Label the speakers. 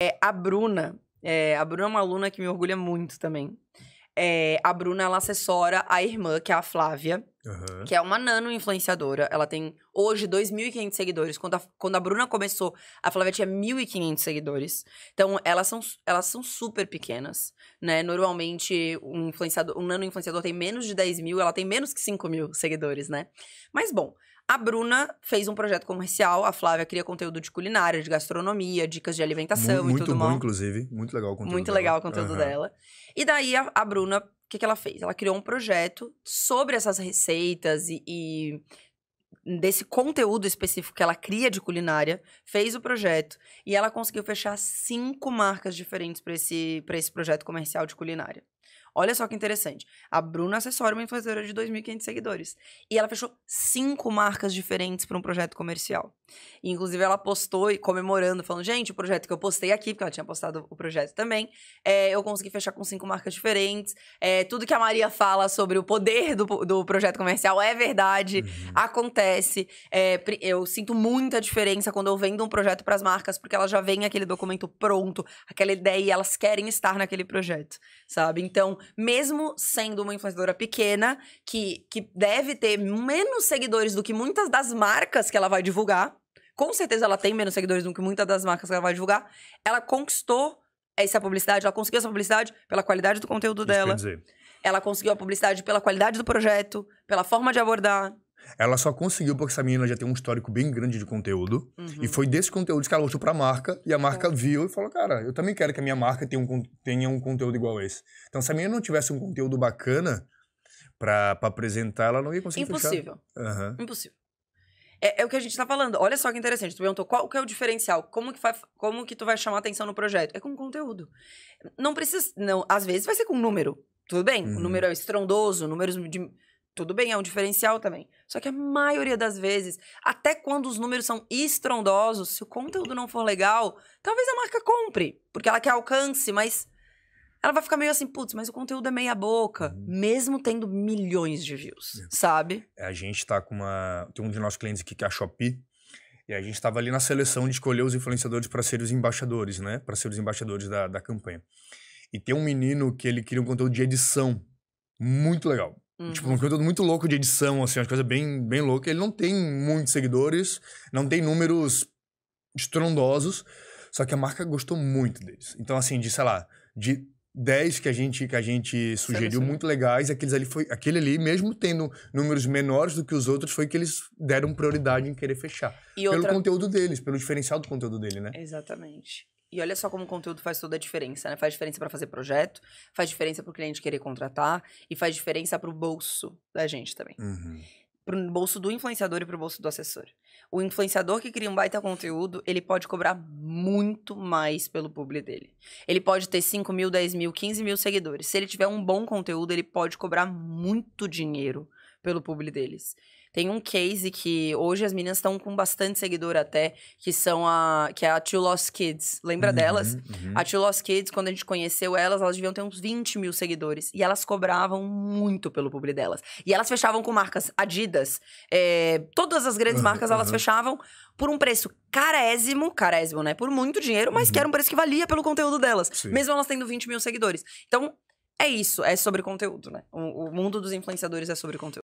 Speaker 1: É, a Bruna, é, a Bruna é uma aluna que me orgulha muito também. É, a Bruna, ela assessora a irmã, que é a Flávia, uhum. que é uma nano influenciadora. Ela tem hoje 2.500 seguidores. Quando a, quando a Bruna começou, a Flávia tinha 1.500 seguidores. Então, elas são, elas são super pequenas, né? Normalmente, um, influenciador, um nano influenciador tem menos de 10 mil, ela tem menos que 5 mil seguidores, né? Mas, bom, a Bruna fez um projeto comercial, a Flávia cria conteúdo de culinária, de gastronomia, dicas de alimentação muito, e tudo mais. Muito bom,
Speaker 2: inclusive. Muito legal o conteúdo Muito dela. legal o conteúdo uhum. dela.
Speaker 1: E daí a, a Bruna, o que, que ela fez? Ela criou um projeto sobre essas receitas e, e desse conteúdo específico que ela cria de culinária, fez o projeto e ela conseguiu fechar cinco marcas diferentes para esse, esse projeto comercial de culinária. Olha só que interessante. A Bruna Acessório é uma influenciadora de 2.500 seguidores. E ela fechou cinco marcas diferentes para um projeto comercial. E, inclusive, ela postou e comemorando, falando: gente, o projeto que eu postei aqui, porque ela tinha postado o projeto também, é, eu consegui fechar com cinco marcas diferentes. É, tudo que a Maria fala sobre o poder do, do projeto comercial é verdade, uhum. acontece. É, eu sinto muita diferença quando eu vendo um projeto para as marcas, porque elas já veem aquele documento pronto, aquela ideia, e elas querem estar naquele projeto, sabe? Então, mesmo sendo uma influenciadora pequena, que, que deve ter menos seguidores do que muitas das marcas que ela vai divulgar, com certeza ela tem menos seguidores do que muitas das marcas que ela vai divulgar, ela conquistou essa publicidade, ela conseguiu essa publicidade pela qualidade do conteúdo Isso dela. Ela conseguiu a publicidade pela qualidade do projeto, pela forma de abordar,
Speaker 2: ela só conseguiu porque essa menina já tem um histórico bem grande de conteúdo. Uhum. E foi desse conteúdo que ela mostrou pra marca. E a marca tá. viu e falou: Cara, eu também quero que a minha marca tenha um, tenha um conteúdo igual esse. Então, se a menina não tivesse um conteúdo bacana pra, pra apresentar, ela não ia conseguir Impossível. Uhum.
Speaker 1: Impossível. É, é, o que a gente tá falando. Olha só que interessante. Tu perguntou qual que é o diferencial? Como que, faz como que tu vai chamar atenção no projeto? É com conteúdo. Não precisa. Não, às vezes vai ser com número. Tudo bem, uhum. o número é estrondoso, números de tudo bem, é um diferencial também. Só que a maioria das vezes, até quando os números são estrondosos, se o conteúdo não for legal, talvez a marca compre, porque ela quer alcance, mas ela vai ficar meio assim, putz, mas o conteúdo é meia boca, uhum. mesmo tendo milhões de views, é. sabe?
Speaker 2: É, a gente tá com uma. Tem um de nossos clientes aqui que é a Shopee. E a gente estava ali na seleção de escolher os influenciadores para ser os embaixadores, né? Para ser os embaixadores da, da campanha. E tem um menino que ele cria um conteúdo de edição muito legal. Uhum. Tipo, um conteúdo muito louco de edição, assim, uma coisa bem, bem louca. Ele não tem muitos seguidores, não tem números estrondosos, só que a marca gostou muito deles. Então, assim, de, sei lá, de 10 que a gente, que a gente sugeriu sim, sim. muito legais, aqueles ali foi, aquele ali, mesmo tendo números menores do que os outros, foi que eles deram prioridade em querer fechar. E pelo outra... conteúdo deles, pelo diferencial do conteúdo dele, né? Exatamente.
Speaker 1: E olha só como o conteúdo faz toda a diferença, né? Faz diferença para fazer projeto, faz diferença para o cliente querer contratar e faz diferença para o bolso da gente também. Uhum. Para o bolso do influenciador e para o bolso do assessor. O influenciador que cria um baita conteúdo, ele pode cobrar muito mais pelo publi dele. Ele pode ter 5 mil, 10 mil, 15 mil seguidores. Se ele tiver um bom conteúdo, ele pode cobrar muito dinheiro pelo publi deles. Tem um case que hoje as meninas estão com bastante seguidor até, que são a que é a Two Lost Kids. Lembra uhum, delas? Uhum. A Two Lost Kids, quando a gente conheceu elas, elas deviam ter uns 20 mil seguidores. E elas cobravam muito pelo publi delas. E elas fechavam com marcas Adidas. É, todas as grandes uhum, marcas elas fechavam por um preço carésimo, carésimo, né? Por muito dinheiro, mas que uhum. era um preço que valia pelo conteúdo delas. Sim. Mesmo elas tendo 20 mil seguidores. Então, é isso, é sobre conteúdo, né? O, o, mundo dos influenciadores é sobre conteúdo.